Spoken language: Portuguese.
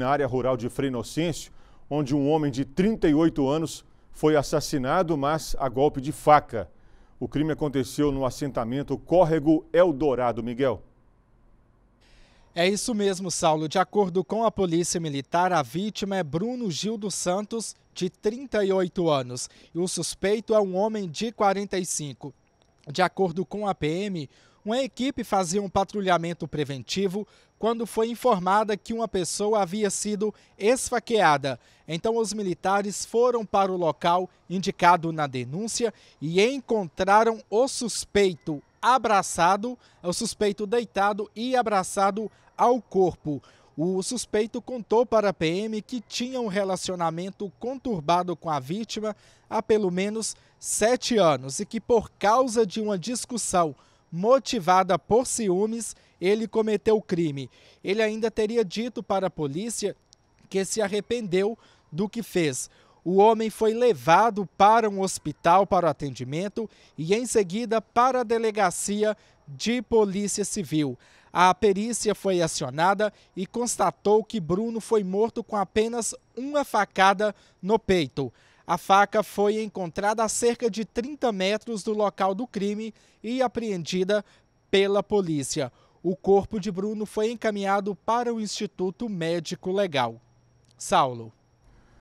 na área rural de Frei Inocêncio, onde um homem de 38 anos foi assassinado, mas a golpe de faca. O crime aconteceu no assentamento Córrego Eldorado, Miguel. É isso mesmo, Saulo. De acordo com a Polícia Militar, a vítima é Bruno Gil dos Santos, de 38 anos, e o suspeito é um homem de 45. De acordo com a PM, uma equipe fazia um patrulhamento preventivo quando foi informada que uma pessoa havia sido esfaqueada. Então, os militares foram para o local indicado na denúncia e encontraram o suspeito abraçado, o suspeito deitado e abraçado ao corpo. O suspeito contou para a PM que tinha um relacionamento conturbado com a vítima há pelo menos sete anos e que, por causa de uma discussão motivada por ciúmes, ele cometeu o crime. Ele ainda teria dito para a polícia que se arrependeu do que fez. O homem foi levado para um hospital para o atendimento e, em seguida, para a delegacia de polícia civil. A perícia foi acionada e constatou que Bruno foi morto com apenas uma facada no peito. A faca foi encontrada a cerca de 30 metros do local do crime e apreendida pela polícia. O corpo de Bruno foi encaminhado para o Instituto Médico Legal. Saulo.